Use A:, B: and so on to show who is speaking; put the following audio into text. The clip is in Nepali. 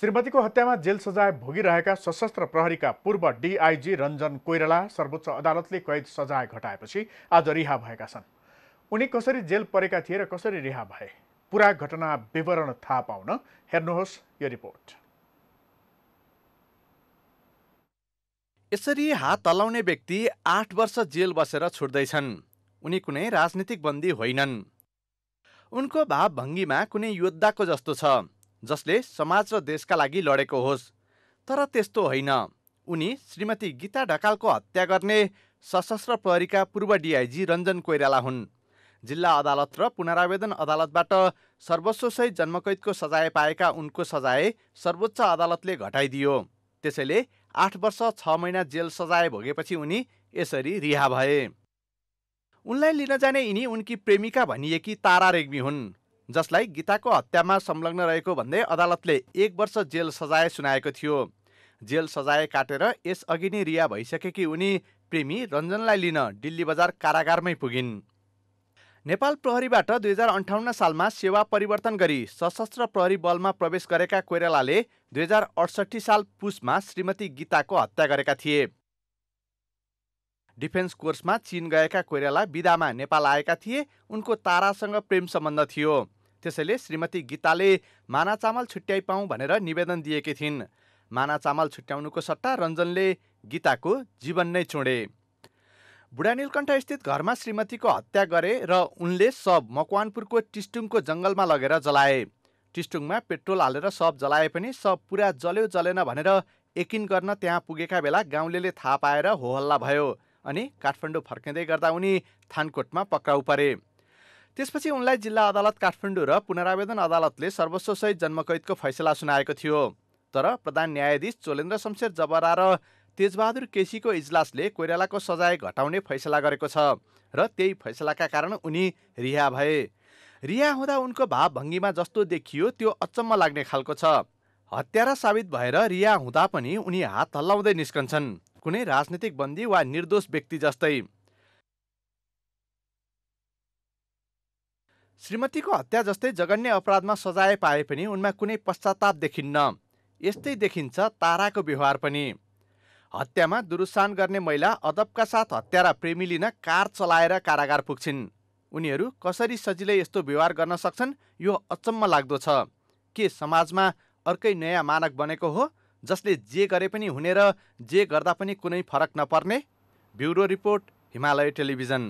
A: श्रीमतीको हत्यामा जेल सजाय भोगिरहेका सशस्त्र प्रहरीका पूर्व डिआइजी रञ्जन कोइराला सर्वोच्च अदालतले कैद सजाय घटाएपछि आज रिहा भएका छन् उनी कसरी जेल परेका थिए र कसरी रिहा भए पुरा घटना विवरण थाहा पाउन हेर्नुहोस् यो रिपोर्ट यसरी हात हलाउने व्यक्ति आठ वर्ष जेल बसेर छुट्दैछन् उनी कुनै राजनीतिक बन्दी होइनन् उनको भावभङ्गीमा कुनै योद्धाको जस्तो छ जसले समाज र देशका लागि लडेको होस् तर त्यस्तो होइन उनी श्रीमती गीता ढकालको हत्या गर्ने सशस्त्र प्रहरीका पूर्व डिआइजी रञ्जन कोइराला हुन् जिल्ला अदालत र पुनरावेदन अदालतबाट सर्वस्वसहित जन्मकैदको सजाय पाएका उनको सजाय सर्वोच्च अदालतले घटाइदियो त्यसैले आठ वर्ष छ महिना जेल सजाय भोगेपछि उनी यसरी रिहा भए उनलाई लिन जाने यिनी उनकी प्रेमिका भनिएकी तारा रेग्मी हुन् जसलाई गीताको हत्यामा संलग्न रहेको भन्दै अदालतले एक वर्ष जेल सजाय सुनाएको थियो जेल सजाय काटेर यसअघि नै रिया भइसकेकी उनी प्रेमी रञ्जनलाई लिन दिल्ली बजार कारागारमै पुगिन् नेपाल प्रहरीबाट दुई हजार अन्ठाउन्न सालमा सेवा परिवर्तन गरी सशस्त्र प्रहरी बलमा प्रवेश गरेका कोइरालाले दुई हजार अडसट्ठी साल पुसमा श्रीमती गीताको हत्या गरेका थिए डिफेन्स कोर्समा चीन गएका कोइराला विदामा नेपाल आएका थिए उनको तारासँग प्रेम सम्बन्ध थियो त्यसैले श्रीमती गीताले माना चामल छुट्याइपाउँ भनेर निवेदन दिएकी थिइन् माना चामल छुट्याउनुको सट्टा रञ्जनले गीताको जीवन नै चुँडे बुढानीलकण्ठस्थित घरमा श्रीमतीको हत्या गरे र उनले सब मकवानपुरको टिस्टुङको जङ्गलमा लगेर जलाए टिस्टुङमा पेट्रोल हालेर सब जलाए पनि सब पुरा जल्यो जलेन भनेर एकिन गर्न त्यहाँ पुगेका बेला गाउँले थाहा पाएर होहल्ला भयो अनि काठमाडौँ फर्किँदै गर्दा उनी थानकोटमा पक्राउ परे त्यसपछि उनलाई जिल्ला अदालत काठमाडौँ र पुनरावेदन अदालतले सहित जन्मकैदको फैसला सुनाएको थियो तर प्रधान न्यायाधीश चोलेन्द्र शमशेर जबरा र तेजबहादुर केसीको इजलासले कोइरालाको सजाय घटाउने फैसला गरेको छ र त्यही फैसलाका कारण उनी रिहा भए रिहा हुँदा उनको भावभङ्गीमा जस्तो देखियो त्यो अचम्म लाग्ने खालको छ हत्यारा साबित भएर रिहा हुँदा पनि उनी हात हल्लाउँदै निस्कन्छन् कुनै राजनीतिक बन्दी वा निर्दोष व्यक्ति जस्तै श्रीमतीको हत्या जस्तै जगन्य अपराधमा सजाय पाए पनि उनमा कुनै पश्चाताप देखिन्न यस्तै देखिन्छ ताराको व्यवहार पनि हत्यामा दुरुस्सान गर्ने महिला अदबका साथ हत्यारा प्रेमी लिन कार चलाएर कारागार पुग्छिन् उनीहरू कसरी सजिलै यस्तो व्यवहार गर्न सक्छन् यो अचम्म लाग्दो छ के समाजमा अर्कै नयाँ मानक बनेको हो जसले जे गरे पनि हुने र जे गर्दा पनि कुनै फरक नपर्ने ब्युरो रिपोर्ट हिमालय टेलिभिजन